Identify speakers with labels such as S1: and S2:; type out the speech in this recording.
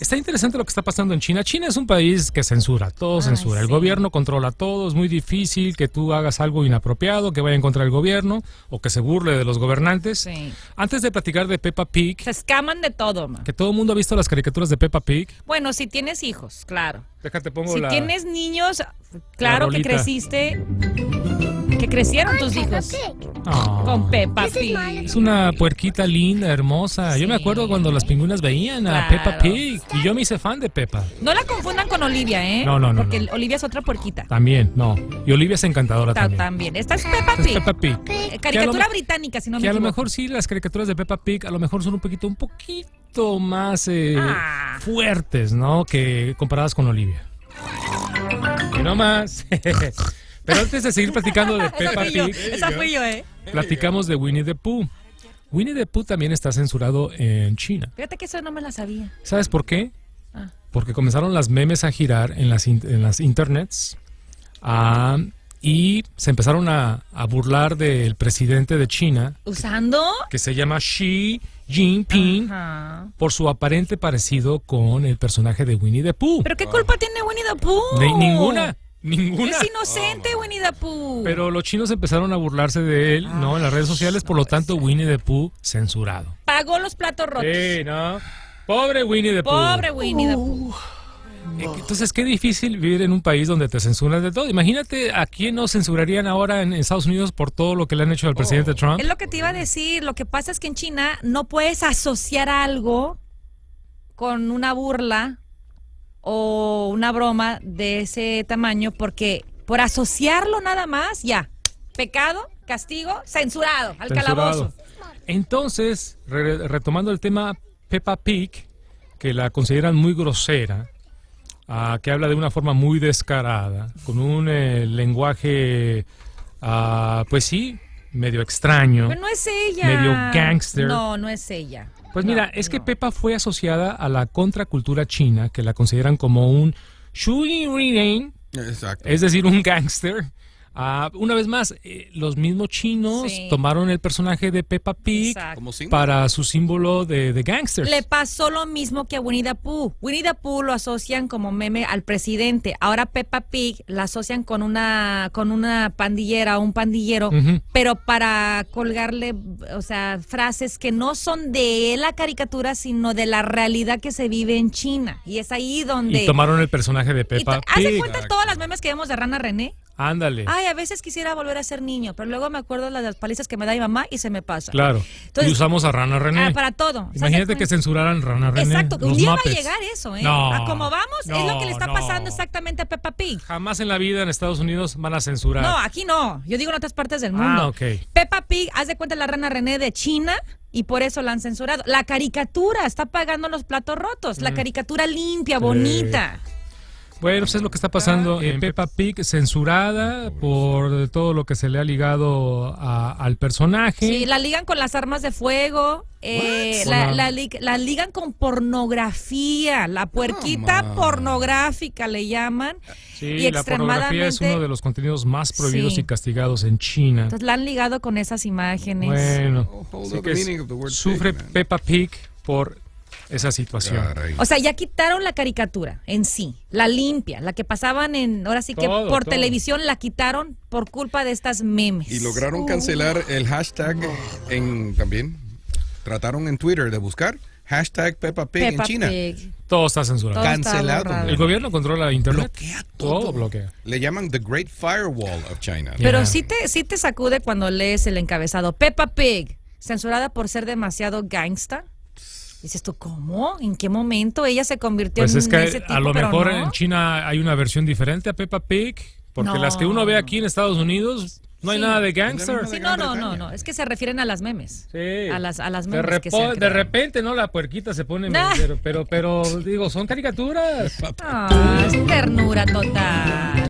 S1: Está interesante lo que está pasando en China. China es un país que censura, todo censura. El gobierno controla todo, es muy difícil que tú hagas algo inapropiado, que vaya en contra del gobierno o que se burle de los gobernantes. Antes de platicar de Peppa Pig. Se escaman de todo, Que todo el mundo ha visto las caricaturas de Peppa Pig.
S2: Bueno, si tienes hijos, claro. Déjate pongo si tienes niños, claro que creciste que crecieron tus hijos.
S1: Con ah.
S2: Peppa Pig. Es
S1: una puerquita linda, hermosa. Yo me acuerdo cuando las pingüinas veían a PEPA Peppa Pig y yo me hice fan de Peppa.
S2: No la confundan con Olivia, ¿eh? No, no, no. Porque Olivia es otra puerquita.
S1: También, no. Y Olivia es encantadora también.
S2: También. Esta es Peppa Pig. caricatura británica, si no me Que a lo mejor
S1: sí, las caricaturas de Peppa Pig a lo mejor son un poquito, un poquito más eh, ah. fuertes, ¿no? Que comparadas con Olivia. Y no antes de seguir platicando de Peppa Pig, esa fui yo,
S2: ¿eh? platicamos de
S1: Winnie the Pooh. Winnie the Pooh también está censurado en China.
S2: Fíjate que eso no me la sabía.
S1: ¿Sabes por qué? Ah. Porque comenzaron las memes a girar en las, en las internets ah, y se empezaron a, burlar del presidente de China. ¿Usando? Que, se llama Xi Jinping por su aparente parecido con el personaje de Winnie the Pooh. ¿Pero qué culpa
S2: tiene Winnie the Pooh? ninguna.
S1: Es
S2: inocente Winnie the Pooh. Pero
S1: los chinos empezaron a burlarse de él, ¿no? En las redes sociales, por lo tanto, Winnie the Pooh censurado.
S2: Pagó los platos rotos. Sí,
S1: ¿no? Pobre Winnie the Pooh. Pobre Winnie the
S2: Pooh. Eh,
S1: entonces, qué difícil vivir en un país donde te censuran de todo. Imagínate a quién nos censurarían ahora en, Estados Unidos por todo lo que le han hecho al presidente oh. Trump. Es
S2: lo que te iba a decir. Lo que pasa es que en China no puedes asociar algo con una burla o una broma de ese tamaño porque por asociarlo nada más, ya, pecado, castigo, censurado, al calabozo.
S1: Entonces, retomando el tema Peppa Pig, que la consideran muy grosera, ah, que habla de una forma muy descarada, con un eh, lenguaje, ah, pues sí, medio extraño. no es ella. Medio gangster. No,
S2: no es ella. Pues mira,
S1: es que Pepa fue asociada a la contracultura china, que la consideran como un Shui Exacto. es decir, un gángster Ah, una vez más, eh, los mismos chinos tomaron el personaje de Peppa Pig para su símbolo de, de, gangsters. Le
S2: pasó lo mismo que a Winnie the Pooh. Winnie the Pooh lo asocian como meme al presidente. Ahora Peppa Pig la asocian con una con una pandillera o un pandillero, pero para colgarle, o sea, frases que no son de la caricatura, sino de la realidad que se vive en China. Y es ahí donde y tomaron
S1: el personaje de Peppa Pig. ¿Hace cuenta todas
S2: las memes que vemos de Rana René?
S1: Ándale. Ay,
S2: a veces quisiera volver a ser niño, pero luego me acuerdo de las palizas que me da mi mamá y se me pasa. Claro.
S1: y usamos a Rana René. Ah, para todo. Imagínate que censuraran Rana René. Exacto, un día va a llegar
S2: eso, ¿eh? No, a como vamos, es lo que le está pasando exactamente a Peppa Pig. Jamás en la
S1: vida en Estados Unidos van a censurar. No,
S2: aquí no. Yo digo en otras partes del mundo. Ah, ok. Peppa Pig, haz de cuenta la Rana René de China y por eso la han censurado. La caricatura está pagando los platos rotos. La mm. caricatura limpia, bonita.
S1: Bueno, pues es lo que está pasando em, Peppa Pig, censurada por todo lo que se le ha ligado al personaje.
S2: Sí, la ligan con las armas de fuego, eh, la, ligan con pornografía, la puerquita pornográfica le llaman. Sí, y la pornografía es uno de
S1: los contenidos más prohibidos y castigados en China. Entonces
S2: la han ligado con esas imágenes. Bueno, oh, sufre
S1: Peppa Pig por esa situación.
S2: O sea, ya quitaron la caricatura en sí, la limpia, la que pasaban en, ahora sí que por televisión la quitaron por culpa de estas memes. Y lograron cancelar el hashtag
S1: en también. Trataron en Twitter de buscar hashtag Peppa Pig en China. Todo está censurado. el gobierno controla internet. todo. todo. bloquea. Le llaman The Great Firewall of China. Pero si
S2: te, sí te sacude cuando lees el encabezado. Peppa Pig, censurada por ser demasiado gangsta Dices tú, ¿cómo? ¿En qué momento ella se convirtió pues en, es que A lo mejor en
S1: China hay una versión diferente a Peppa Pig, porque las que uno ve aquí en Estados Unidos no hay nada de gangster. Sí, no, no, no,
S2: no. Es que se refieren a las memes. Sí. A las, a las memes. De,
S1: repente, ¿no? La puerquita se pone. Pero, pero, pero, digo, son caricaturas.
S2: Ah, es ternura total.